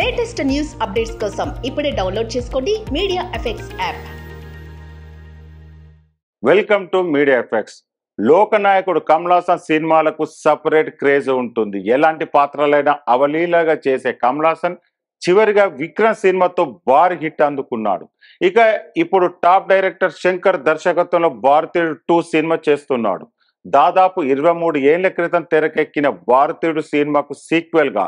latest news updates కోసం ఇప్పుడే download చేసుకోండి media effects app welcome to media effects లోకనాయకుడు కమలాసన్ సినిమాలకు సపరేట్ క్రేజ్ ఉంటుంది ఎలాంటి పాత్రలైనా అవలీలగా చేసే కమలాసన్ చివరిగా విక్రమ్ సినిమాతో భారీ హిట్ అందుకున్నాడు ఇక ఇప్పుడు టాప్ డైరెక్టర్ శంకర్ దర్శకత్వంలో భారతీయుడు టూ సినిమా చేస్తున్నాడు దాదాపు ఇరవై మూడు ఏళ్ల క్రితం తెరకెక్కిన భారతీయుడు సినిమాకు సీక్వెల్గా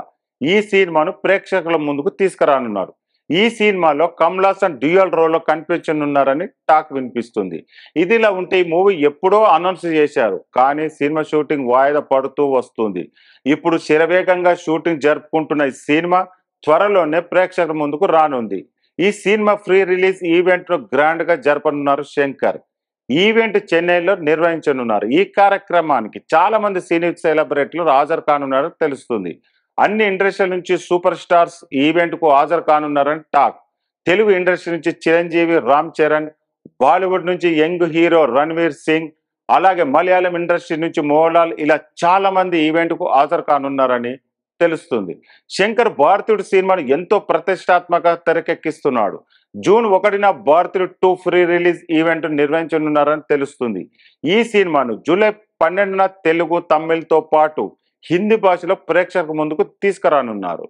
ఈ సినిమాను ప్రేక్షకుల ముందుకు తీసుకురానున్నారు ఈ సినిమాలో కమల్ హాసన్ డ్యూయల్ రోల్లో కనిపించనున్నారని టాక్ వినిపిస్తుంది ఇదిలా ఉంటే ఈ మూవీ ఎప్పుడో అనౌన్స్ చేశారు కానీ సినిమా షూటింగ్ వాయిదా పడుతూ వస్తుంది ఇప్పుడు శరవేగంగా షూటింగ్ జరుపుకుంటున్న ఈ సినిమా త్వరలోనే ప్రేక్షకుల ముందుకు రానుంది ఈ సినిమా ఫ్రీ రిలీజ్ ఈవెంట్ను గ్రాండ్గా జరపనున్నారు శంకర్ ఈవెంట్ చెన్నైలో నిర్వహించనున్నారు ఈ కార్యక్రమానికి చాలామంది సినీ సెలబ్రిటీలు హాజరు కానున్నారని తెలుస్తుంది అన్ని ఇండస్ట్రీల నుంచి సూపర్ స్టార్స్ ఈవెంట్కు హాజరు కానున్నారని టాక్ తెలుగు ఇండస్ట్రీ నుంచి చిరంజీవి రామ్ చరణ్ బాలీవుడ్ నుంచి యంగ్ హీరో రణ్వీర్ సింగ్ అలాగే మలయాళం ఇండస్ట్రీ నుంచి మోహన్లాల్ ఇలా చాలా మంది ఈవెంట్కు హాజరు కానున్నారని తెలుస్తుంది శంకర్ భారతీయుడు సినిమాను ఎంతో ప్రతిష్టాత్మక తెరకెక్కిస్తున్నాడు జూన్ ఒకటిన Bharateeyudu two pre release event నిర్వహించనున్నారని తెలుస్తుంది ఈ సినిమాను జూలై పన్నెండున తెలుగు తమిళ్తో పాటు హిందీ భాషలో ప్రేక్షకుల ముందుకు తీసుకురానున్నారు